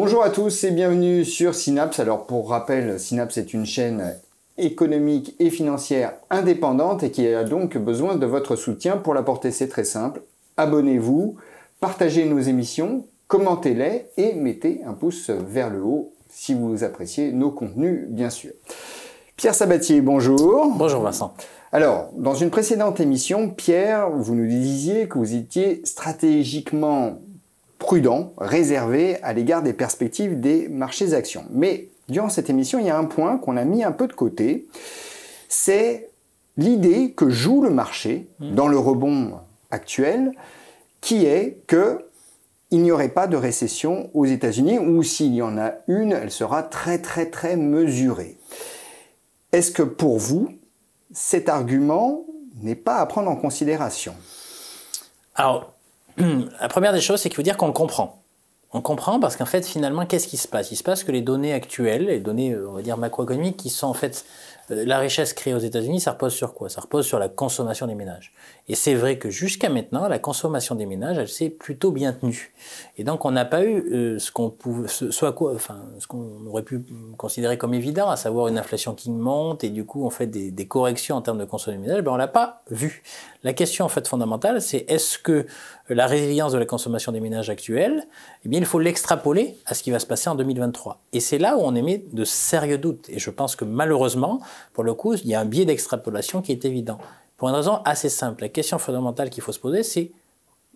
Bonjour à tous et bienvenue sur Synapse. Alors pour rappel, Synapse est une chaîne économique et financière indépendante et qui a donc besoin de votre soutien. Pour la porter, c'est très simple. Abonnez-vous, partagez nos émissions, commentez-les et mettez un pouce vers le haut si vous appréciez nos contenus, bien sûr. Pierre Sabatier, bonjour. Bonjour Vincent. Alors, dans une précédente émission, Pierre, vous nous disiez que vous étiez stratégiquement prudent, réservé à l'égard des perspectives des marchés actions. Mais durant cette émission, il y a un point qu'on a mis un peu de côté, c'est l'idée que joue le marché mmh. dans le rebond actuel, qui est que il n'y aurait pas de récession aux États-Unis, ou s'il y en a une, elle sera très très très mesurée. Est-ce que pour vous, cet argument n'est pas à prendre en considération Alors, La première des choses, c'est qu'il faut dire qu'on le comprend. On comprend parce qu'en fait, finalement, qu'est-ce qui se passe Il se passe que les données actuelles, les données, euh, on va dire, macroéconomiques, qui sont en fait la richesse créée aux États-Unis, ça repose sur quoi Ça repose sur la consommation des ménages. Et c'est vrai que jusqu'à maintenant, la consommation des ménages, elle s'est plutôt bien tenue. Et donc, on n'a pas eu euh, ce qu'on pouvait, ce, quoi, enfin, ce qu'on aurait pu considérer comme évident, à savoir une inflation qui monte et du coup, on fait des, corrections en termes de consommation des ménages. Ben, on l'a pas vu. La question en fait fondamentale, c'est est-ce que la résilience de la consommation des ménages actuelle, eh bien, il faut l'extrapoler à ce qui va se passer en 2023. Et c'est là où on émet de sérieux doutes. Et je pense que malheureusement, pour le coup, il y a un biais d'extrapolation qui est évident. Pour une raison assez simple, la question fondamentale qu'il faut se poser, c'est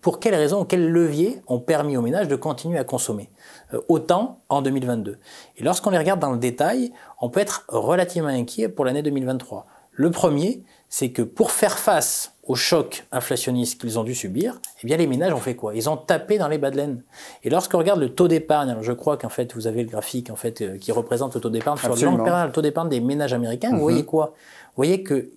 pour quelles raisons, quels leviers ont permis aux ménages de continuer à consommer euh, autant en 2022. Et lorsqu'on les regarde dans le détail, on peut être relativement inquiet pour l'année 2023. Le premier, c'est que pour faire face au choc inflationniste qu'ils ont dû subir, eh bien les ménages ont fait quoi Ils ont tapé dans les bas de laine. Et lorsqu'on regarde le taux d'épargne, je crois qu'en fait vous avez le graphique en fait euh, qui représente le taux d'épargne sur le le taux d'épargne des ménages américains, vous mhm. voyez quoi vous voyez que,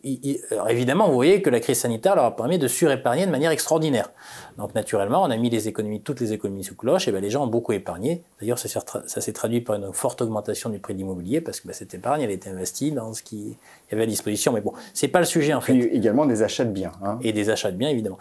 évidemment, vous voyez que la crise sanitaire leur a permis de surépargner de manière extraordinaire. Donc, naturellement, on a mis les économies, toutes les économies sous cloche, et ben, les gens ont beaucoup épargné. D'ailleurs, ça s'est traduit par une forte augmentation du prix de parce que ben, cette épargne, elle était investie dans ce qui y avait à disposition. Mais bon, c'est pas le sujet, en fait. Et également des achats de biens. Hein. Et des achats de biens, évidemment.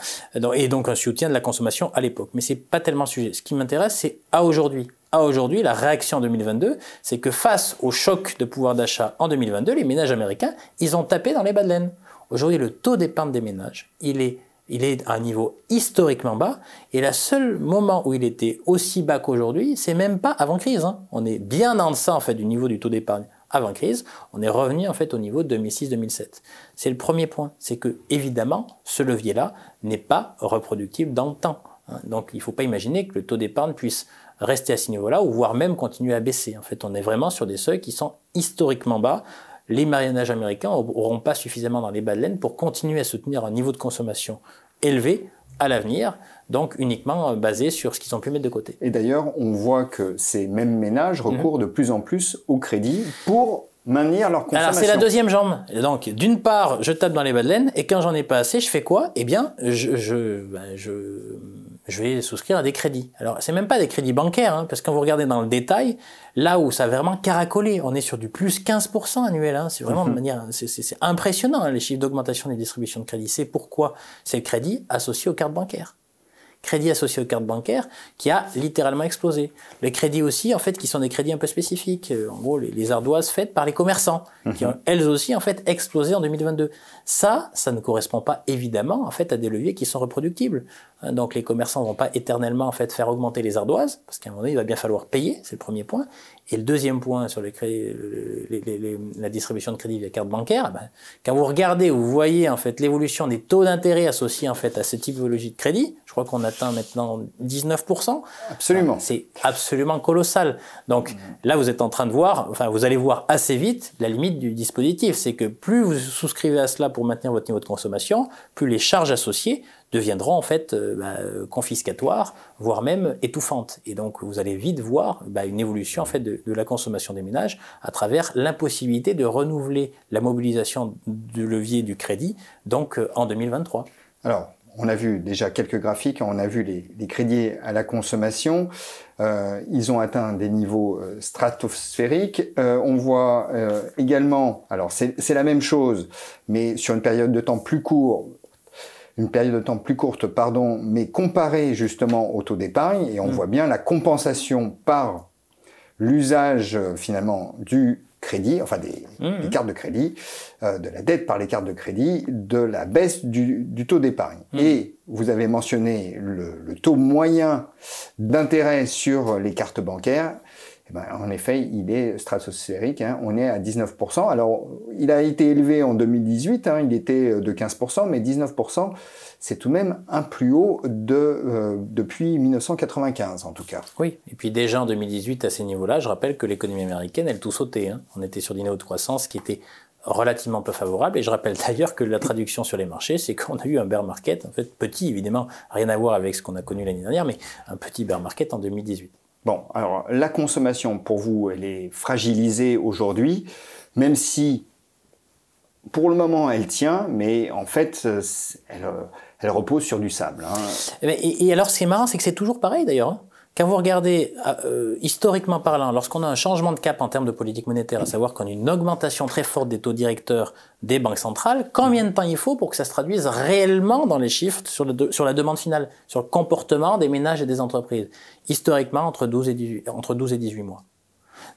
Et donc, un soutien de la consommation à l'époque. Mais c'est pas tellement le sujet. Ce qui m'intéresse, c'est à aujourd'hui aujourd'hui, la réaction en 2022, c'est que face au choc de pouvoir d'achat en 2022, les ménages américains, ils ont tapé dans les bas de laine. Aujourd'hui, le taux d'épargne des ménages, il est, il est à un niveau historiquement bas. Et le seul moment où il était aussi bas qu'aujourd'hui, c'est même pas avant crise. Hein. On est bien en deçà en fait du niveau du taux d'épargne avant crise. On est revenu en fait au niveau 2006-2007. C'est le premier point. C'est que évidemment, ce levier-là n'est pas reproductible dans le temps. Hein. Donc, il ne faut pas imaginer que le taux d'épargne puisse rester à ce niveau-là, ou voire même continuer à baisser. En fait, on est vraiment sur des seuils qui sont historiquement bas. Les marionnages américains n'auront pas suffisamment dans les bas de laine pour continuer à soutenir un niveau de consommation élevé à l'avenir, donc uniquement euh, basé sur ce qu'ils ont pu mettre de côté. Et d'ailleurs, on voit que ces mêmes ménages mhm. recourent de plus en plus au crédit pour maintenir leur consommation. Alors c'est la deuxième jambe. donc d'une part, je tape dans les bas de laine, et quand j'en ai pas assez, je fais quoi Eh bien, je, je ben, je vais souscrire à des crédits. Alors, c'est même pas des crédits bancaires, hein, parce que quand vous regardez dans le détail, là où ça a vraiment caracolé, on est sur du plus 15% annuel. Hein. c'est vraiment de mhm. manière, c'est impressionnant hein, les chiffres d'augmentation des distributions de crédits. C'est pourquoi c'est le crédit associé aux cartes bancaires. Crédit associé aux cartes bancaires qui a littéralement explosé. Les crédits aussi, en fait, qui sont des crédits un peu spécifiques. Euh, en gros, les, ardoises faites par les commerçants, mhm. qui ont elles aussi, en fait, explosé en 2022. Ça, ça ne correspond pas évidemment, en fait, à des leviers qui sont reproductibles. Hein, donc les commerçants ne vont pas éternellement en fait faire augmenter les ardoises, parce qu'à un moment donné, il va bien falloir payer, c'est le premier point. Et le deuxième point sur la distribution de crédit via carte bancaire, eh ben, quand vous regardez, vous voyez en fait l'évolution des taux d'intérêt associés en fait à cette typologie de crédit, je crois qu'on atteint maintenant 19%. Absolument. C'est absolument colossal. Donc mmh. là, vous êtes en train de voir, enfin vous allez voir assez vite la limite du dispositif. C'est que plus vous souscrivez à cela pour maintenir votre niveau de consommation, plus les charges associées deviendront en fait euh, bah, confiscatoires, voire même étouffantes. Et donc vous allez vite voir bah, une évolution en fait de, la consommation des ménages à travers l'impossibilité de renouveler la mobilisation du levier du crédit, donc euh, en 2023. Alors, on a vu déjà quelques graphiques, on a vu les, crédits à la consommation, euh, ils ont atteint des niveaux stratosphériques. on voit également, alors c'est la même chose, mais sur une période de temps plus courte, une période de temps plus courte, pardon, mais comparée justement au taux d'épargne, et on mm. voit bien la compensation par l'usage euh, finalement du crédit, enfin des, mm. cartes de crédit, euh, de la dette par les cartes de crédit, de la baisse du, taux d'épargne. Mm. Et vous avez mentionné le taux moyen d'intérêt sur les cartes bancaires. Eh ben, en effet, il est stratosphérique. Hein. On est à 19%. Alors, il a été élevé en 2018. Hein. il était euh, de 15%, mais 19%, c'est tout de même un plus haut de, euh, depuis 1995, en tout cas. Oui. Et puis déjà en 2018, à ces niveaux-là, je rappelle que l'économie américaine, elle tout sautait. Hein. On était sur des niveaux de croissance qui était relativement peu favorable. Et je rappelle d'ailleurs que la traduction sur les marchés, c'est qu'on a eu un bear market, en fait petit évidemment, rien à voir avec ce qu'on a connu l'année dernière, mais un petit bear market en 2018. Bon, alors la consommation, pour vous, elle est fragilisée aujourd'hui, même si pour le moment elle tient, mais en fait, euh, euh, elle, repose sur du sable. Hein. Eh ben, et, et, alors ce qui est marrant, c'est que c'est toujours pareil d'ailleurs. Hein. Quand vous regardez, euh, historiquement parlant, lorsqu'on a un changement de cap en termes de politique monétaire, à savoir qu'on a une augmentation très forte des taux directeurs des banques centrales, combien de temps il faut pour que ça se traduise réellement dans les chiffres sur, la demande finale, sur le comportement des ménages et des entreprises Historiquement, entre 12 et 18, mois.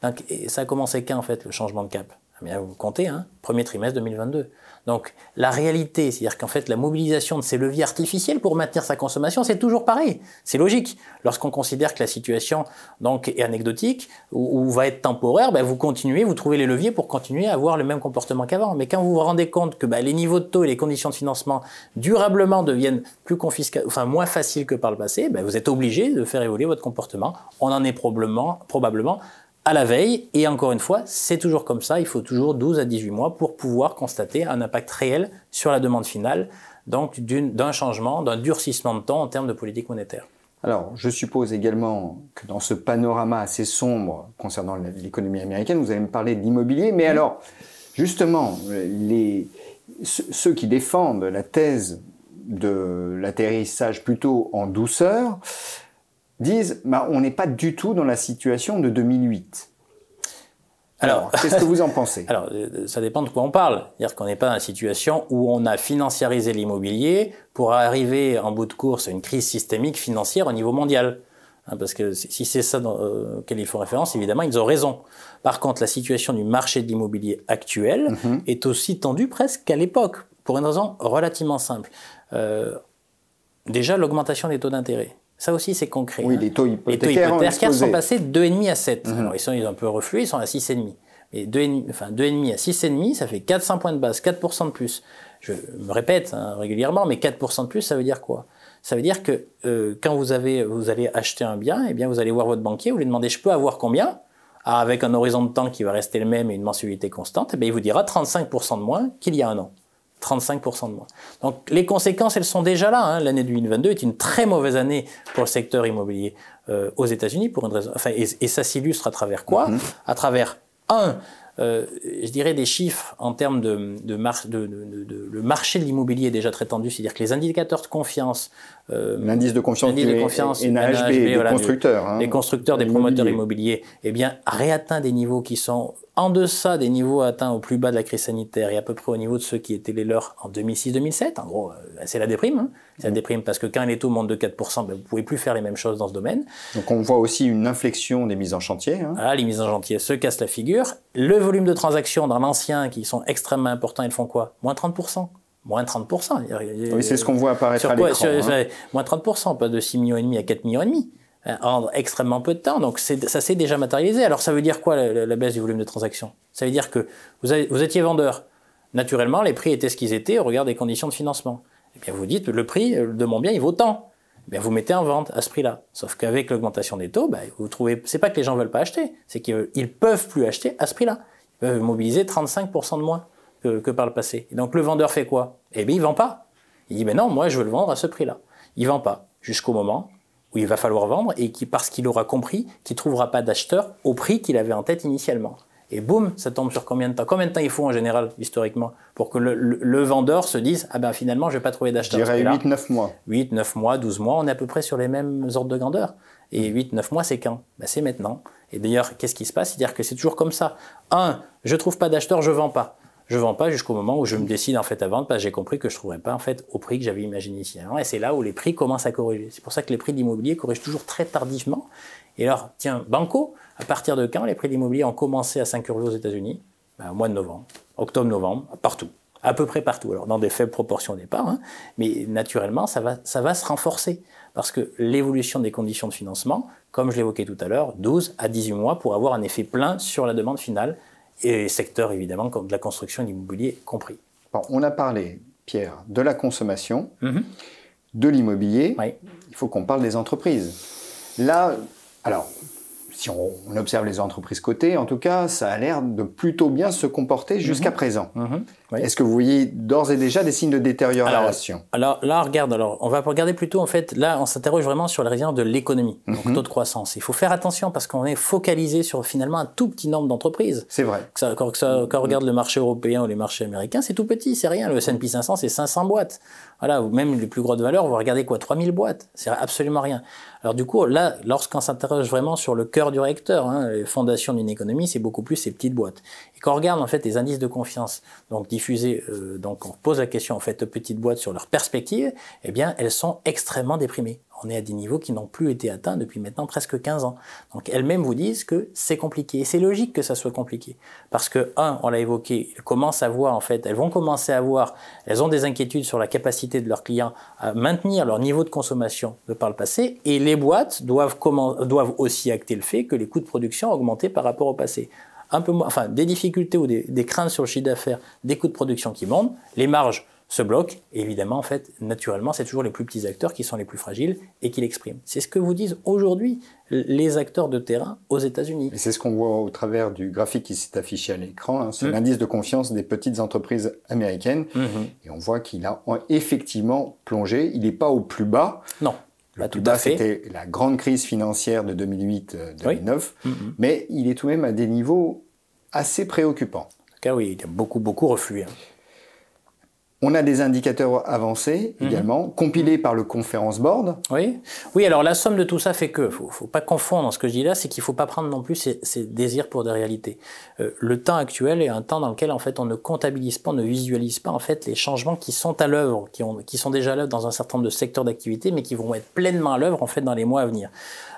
Donc, ça a commencé quand, en fait, le changement de cap eh bien vous comptez, hein, premier trimestre 2022. Donc la réalité, c'est-à-dire qu'en fait la mobilisation de ces leviers artificiels pour maintenir sa consommation, c'est toujours pareil. C'est logique. Lorsqu'on considère que la situation donc est anecdotique ou, va être temporaire, ben, vous continuez, vous trouvez les leviers pour continuer à avoir le même comportement qu'avant. Mais quand vous vous rendez compte que ben, les niveaux de taux et les conditions de financement durablement deviennent plus confisca... enfin moins faciles que par le passé, ben, vous êtes obligé de faire évoluer votre comportement. On en est probablement, probablement à la veille. Et encore une fois, c'est toujours comme ça, il faut toujours 12 à 18 mois pour pouvoir constater un impact réel sur la demande finale, donc d'un changement, d'un durcissement de temps en termes de politique monétaire. Alors, je suppose également que dans ce panorama assez sombre concernant l'économie américaine, vous avez parlé de l'immobilier, mais alors, justement, ceux qui défendent la thèse de l'atterrissage plutôt en douceur, disent bah, on n'est pas du tout dans la situation de 2008. Alors, qu'est-ce que vous en pensez Alors, euh, ça dépend de quoi on parle. C'est-à-dire qu'on n'est pas dans la situation où on a financiarisé l'immobilier pour arriver en bout de course à une crise systémique financière au niveau mondial. Hein, parce que si c'est ça euh, auquel ils font référence, évidemment, ils ont raison. Par contre, la situation du marché de l'immobilier actuel mhm. est aussi tendue presque qu'à l'époque, pour une raison relativement simple. Euh, déjà, l'augmentation des taux d'intérêt. Ça aussi, c'est concret. Oui, hein. les taux hypothécaires, sont passés de 2,5 à 7. Mhm. ils sont ils ont un peu reflué, ils sont à 6,5. Mais 2,5 enfin, à 6,5, ça fait 400 points de base, 4% de plus. Je me répète hein, régulièrement, mais 4% de plus, ça veut dire quoi ça veut dire que euh, quand vous, avez, vous allez acheter un bien, et eh bien vous allez voir votre banquier, vous lui demandez je peux avoir combien ah, Avec un horizon de temps qui va rester le même et une mensualité constante, eh il vous dira 35% de moins qu'il y a un an. 35% de moins. Donc les conséquences, elles sont déjà là. Hein. L'année 2022 est une très mauvaise année pour le secteur immobilier euh, aux États-Unis pour et, ça s'illustre à travers quoi mm-hmm. À travers un, euh, je dirais des chiffres en termes de, de, de le marché de l'immobilier est déjà très tendu, c'est-à-dire que les indicateurs de confiance euh, l'indice de confiance, des constructeurs, les constructeurs, des promoteurs immobiliers, eh bien réatteint des niveaux qui sont en deçà des niveaux atteints au plus bas de la crise sanitaire et à peu près au niveau de ceux qui étaient les leurs en 2006-2007. En gros, euh, c'est la déprime. Hein. C'est la mmh. déprime parce que quand les taux montent de 4%, ben, vous pouvez plus faire les mêmes choses dans ce domaine. Donc on voit aussi une inflexion des mises en chantier. Hein. les mises en chantier se cassent la figure. Le volume de transactions dans l'ancien qui sont extrêmement importants, ils font quoi Moins 30% moins 30%. Oui, c'est ce qu'on voit apparaître à l'écran. Hein. Moins 30%, pas de 6,5 millions à 4,5 millions en hein, extrêmement peu de temps. Donc ça s'est déjà matérialisé. Alors ça veut dire quoi la, baisse du volume de transactions Ça veut dire que vous, vous, étiez vendeur. Naturellement, les prix étaient ce qu'ils étaient au regard des conditions de financement. Et eh bien vous dites, le prix euh, de mon bien, il vaut tant. Eh bien vous mettez en vente à ce prix-là. Sauf qu'avec l'augmentation des taux, bah, vous trouvez, c'est pas que les gens veulent pas acheter, c'est qu'ils peuvent plus acheter à ce prix-là. Ils peuvent mobiliser 35% de moins que, par le passé. Et donc le vendeur fait quoi Eh bien, il vend pas. Il dit, mais non, moi je veux le vendre à ce prix-là. Il vend pas jusqu'au moment où il va falloir vendre et qui, parce qu'il aura compris qu'il ne trouvera pas d'acheteur au prix qu'il avait en tête initialement. Et boum, ça tombe sur combien de temps Combien de temps il faut en général, historiquement, pour que le, vendeur se dise Ah ben finalement, je vais pas trouver d'acheteur Je dirais 8-9 mois. 8, 9 mois, 12 mois, on est à peu près sur les mêmes ordres de grandeur. Et 8, mmh. 9 mois, c'est quand ben, C'est maintenant. Et d'ailleurs, qu'est-ce qui se passe cest dire que c'est toujours comme ça. Un Je trouve pas d'acheteur, je vends pas. Je vends pas jusqu'au moment où je me décide en fait à vendre parce que j'ai compris que je ne trouverais pas en fait au prix que j'avais imaginé initialement. Et c'est là où les prix commencent à corriger. C'est pour ça que les prix de l'immobilier corrigent toujours très tardivement. Et alors, tiens, Banco, à partir de quand les prix de l'immobilier ont commencé à s'incurger aux États-Unis ben, Au mois de novembre, octobre-novembre, partout à peu près partout, alors dans des faibles proportions au départ, hein. mais naturellement, ça va, ça va se renforcer, parce que l'évolution des conditions de financement, comme je l'évoquais tout à l'heure, 12 à 18 mois pour avoir un effet plein sur la demande finale et secteur, évidemment comme de la construction et l'immobilier compris. on a parlé, Pierre, de la consommation, mhm. de l'immobilier. Il faut qu'on parle des entreprises. Là, alors, si on, observe les entreprises cotées, en tout cas, ça a l'air de plutôt bien se comporter jusqu'à mhm. présent. Mhm. Est-ce que vous voyez d'ores et déjà des signes de détérioration alors, là, on regarde. Alors, on va regarder plutôt en fait. Là, on s'interroge vraiment sur la résilience de l'économie, donc mhm. taux de croissance. Il faut faire attention parce qu'on est focalisé sur finalement un tout petit nombre d'entreprises. C'est vrai. quand, quand on regarde le marché européen ou les marchés américains, c'est tout petit, c'est rien. Le S&P 500, c'est 500 boîtes. Voilà, ou même les plus grosses valeurs, vous regardez quoi 3000 boîtes, c'est absolument rien. Alors du coup, là, lorsqu'on s'interroge vraiment sur le cœur du réacteur, hein, les fondations d'une économie, c'est beaucoup plus ces petites boîtes. Et quand on regarde en fait les indices de confiance, donc diffusés, euh, donc on pose la question en fait aux petites boîtes sur leur perspective, eh bien elles sont extrêmement déprimées. On est à des niveaux qui n'ont plus été atteints depuis maintenant presque 15 ans. Donc elles-mêmes vous disent que c'est compliqué. Et c'est logique que ça soit compliqué. Parce que, un, on l'a évoqué, elles commencent à voir, en fait, elles vont commencer à voir, elles ont des inquiétudes sur la capacité de leurs clients à maintenir leur niveau de consommation de par le passé. Et les boîtes doivent, doivent aussi acter le fait que les coûts de production ont augmenté par rapport au passé un peu moins, enfin des difficultés ou des, des craintes sur le chiffre d'affaires, des coûts de production qui montent, les marges se bloque. Et évidemment, en fait, naturellement, c'est toujours les plus petits acteurs qui sont les plus fragiles et qui l'expriment. C'est ce que vous disent aujourd'hui les acteurs de terrain aux États-Unis. c'est ce qu'on voit au travers du graphique qui s'est affiché à l'écran. Hein. C'est mmh. l'indice de confiance des petites entreprises américaines. Mmh. Et on voit qu'il a effectivement plongé. Il n'est pas au plus bas. Non. Le plus c'était la grande crise financière de 2008-2009. Euh, mmh, Mais il est tout de même à des niveaux assez préoccupants. En oui, il a beaucoup, beaucoup reflué. Hein. On a des indicateurs avancés mhm. également, compilés par le Conference Board. Oui. Oui, alors la somme de tout ça fait que, il ne faut pas confondre ce que je dis là, c'est qu'il faut pas prendre non plus ces, désirs pour des réalités. Euh, le temps actuel est un temps dans lequel en fait on ne comptabilise pas, on ne visualise pas en fait les changements qui sont à l'œuvre, qui, sont déjà à l'œuvre dans un certain nombre de secteurs d'activité, mais qui vont être pleinement à l'œuvre en fait dans les mois à venir.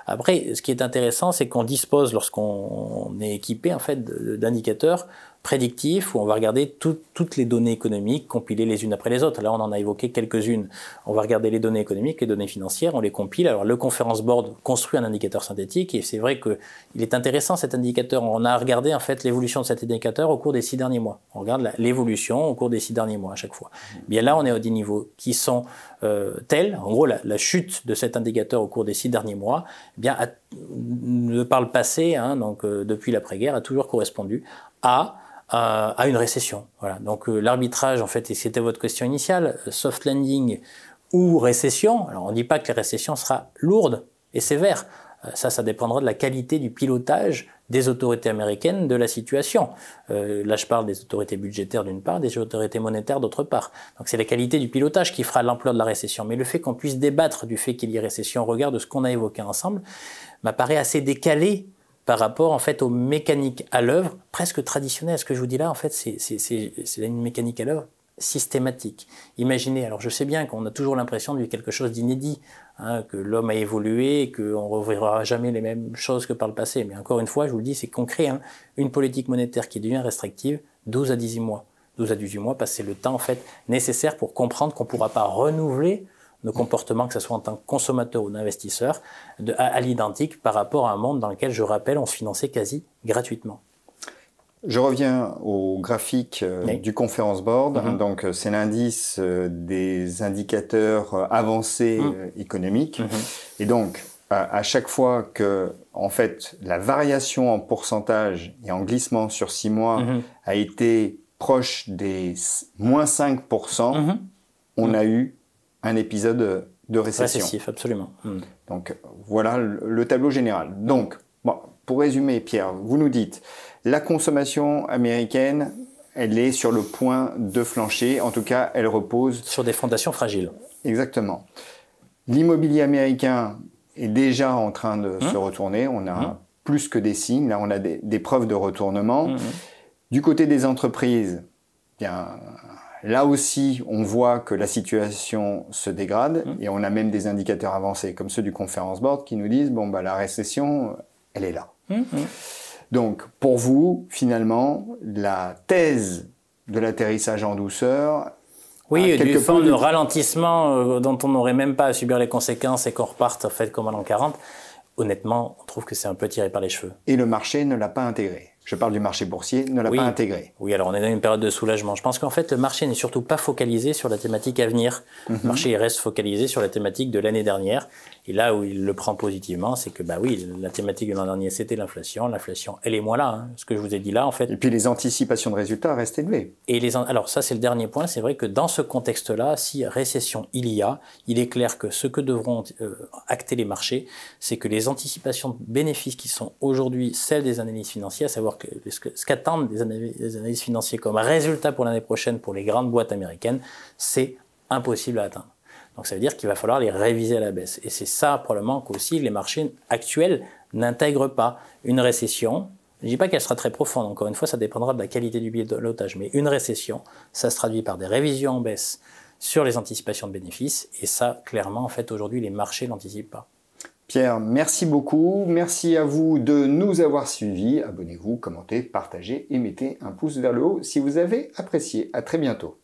Après, ce qui est intéressant, c'est qu'on dispose lorsqu'on est équipé en fait d'indicateurs prédictif où on va regarder toutes les données économiques compilées les unes après les autres. Là, on en a évoqué quelques-unes. On va regarder les données économiques, les données financières, on les compile. Alors, le Conference Board construit un indicateur synthétique et c'est vrai qu'il est intéressant cet indicateur. On a regardé en fait l'évolution de cet indicateur au cours des six derniers mois. On regarde l'évolution au cours des six derniers mois à chaque fois. Bien là, on est à des niveaux qui sont euh, tels, en gros, la, chute de cet indicateur au cours des six derniers mois, eh bien, par le passé, hein. donc euh, depuis l'après-guerre, a toujours correspondu à à, une récession. Voilà. Donc euh, l'arbitrage, en fait, et c'était votre question initiale, euh, soft landing ou récession. Alors on ne dit pas que la récession sera lourde et sévère. Euh, ça, ça dépendra de la qualité du pilotage des autorités américaines de la situation. là, je parle des autorités budgétaires d'une part, des autorités monétaires d'autre part. Donc c'est la qualité du pilotage qui fera l'ampleur de la récession. Mais le fait qu'on puisse débattre du fait qu'il y ait récession au regard de ce qu'on a évoqué ensemble m'apparaît assez décalé par rapport en fait aux mécaniques à l'œuvre presque traditionnelles. Ce que je vous dis là, en fait, c'est une mécanique à l'œuvre systématique. Imaginez, alors je sais bien qu'on a toujours l'impression de quelque chose d'inédit, hein, que l'homme a évolué, qu'on ne reverra jamais les mêmes choses que par le passé. Mais encore une fois, je vous le dis, c'est concret. Hein. une politique monétaire qui devient restrictive, 12 à 18 mois. 12 à 18 mois, parce que c'est le temps en fait nécessaire pour comprendre qu'on ne pourra pas renouveler nos comportements, que ce soit en tant que consommateur ou d'investisseur, à, l'identique par rapport à un monde dans lequel, je rappelle, on se finançait quasi gratuitement. Je reviens au graphique euh, du Conference Board. Mhm. Donc, euh, c'est l'indice euh, des indicateurs avancés mhm. économiques. Mhm. Et donc, à chaque fois que, en fait, la variation en pourcentage et en glissement sur six mois a été proche des moins 5%, on a eu un épisode euh, de récession. absolument. Hmm. Donc voilà le, tableau général. Donc, pour résumer, Pierre, vous nous dites, la consommation américaine, elle est sur le point de flancher. En tout cas, elle repose... Sur des fondations fragiles. Exactement. L'immobilier américain est déjà en train de hmm. se retourner. On a hmm. plus que des signes. Là, on a des, preuves de retournement. Du côté des entreprises, il Là aussi, on voit que la situation se dégrade mmh. et on a même des indicateurs avancés, comme ceux du Conference Board, qui nous disent bon bah la récession, euh, elle est là. Mmh, mmh. Donc pour vous, finalement, la thèse de l'atterrissage en douceur. Oui, du forme de ralentissement euh, dont on n'aurait même pas à subir les conséquences et qu'on reparte en fait comme en l'an 40. Honnêtement, on trouve que c'est un peu tiré par les cheveux. Et le marché ne l'a pas intégré je parle du marché boursier, ne l'a pas intégré. Oui, alors on est dans une période de soulagement. Je pense qu'en fait, le marché n'est surtout pas focalisé sur la thématique à venir. Le mhm. marché reste focalisé sur la thématique de l'année dernière. Et là où il le prend positivement, c'est que, bah oui, la thématique de l'an dernier, c'était l'inflation. L'inflation, elle est moins là. Hein. Ce que je vous ai dit là, en fait. Et puis les anticipations de résultats restent élevées. Et les, alors ça, c'est le dernier point. C'est vrai que dans ce contexte-là, si récession il y a, il est clair que ce que devront euh, acter les marchés, c'est que les anticipations de bénéfices qui sont aujourd'hui celles des analyses financiers, à savoir ce qu'attendent des analyses, financiers comme résultat pour l'année prochaine pour les grandes boîtes américaines, c'est impossible à atteindre. Donc ça veut dire qu'il va falloir les réviser à la baisse. Et c'est ça probablement qu'aussi les marchés actuels n'intègrent pas une récession. Je ne dis pas qu'elle sera très profonde, encore une fois, ça dépendra de la qualité du billet de l'otage, mais une récession, ça se traduit par des révisions en baisse sur les anticipations de bénéfices, et ça, clairement, en fait, aujourd'hui, les marchés n'anticipent pas. Pierre, merci beaucoup. Merci à vous de nous avoir suivis. Abonnez-vous, commentez, partagez et mettez un pouce vers le haut si vous avez apprécié. À très bientôt.